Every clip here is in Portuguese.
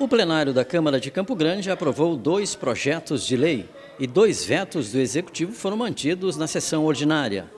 O plenário da Câmara de Campo Grande aprovou dois projetos de lei e dois vetos do Executivo foram mantidos na sessão ordinária.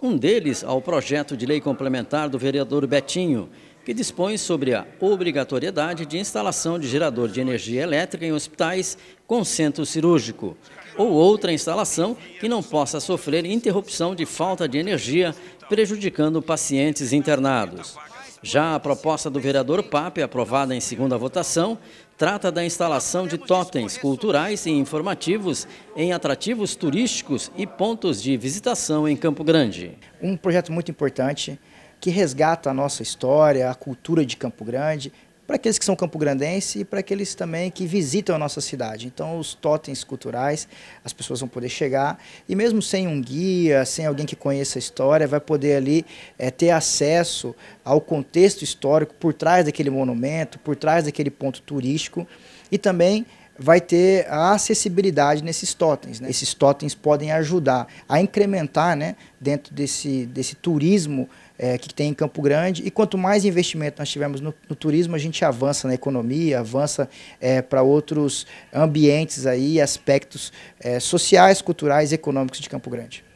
Um deles ao projeto de lei complementar do vereador Betinho, que dispõe sobre a obrigatoriedade de instalação de gerador de energia elétrica em hospitais com centro cirúrgico, ou outra instalação que não possa sofrer interrupção de falta de energia, prejudicando pacientes internados. Já a proposta do vereador Pape, aprovada em segunda votação, trata da instalação de totens culturais e informativos em atrativos turísticos e pontos de visitação em Campo Grande. Um projeto muito importante que resgata a nossa história, a cultura de Campo Grande, para aqueles que são campograndenses e para aqueles também que visitam a nossa cidade. Então, os totens culturais, as pessoas vão poder chegar e mesmo sem um guia, sem alguém que conheça a história, vai poder ali é, ter acesso ao contexto histórico por trás daquele monumento, por trás daquele ponto turístico e também vai ter a acessibilidade nesses totens. Né? Esses totens podem ajudar a incrementar né, dentro desse, desse turismo é, que tem em Campo Grande. E quanto mais investimento nós tivermos no, no turismo, a gente avança na economia, avança é, para outros ambientes aí, aspectos é, sociais, culturais e econômicos de Campo Grande.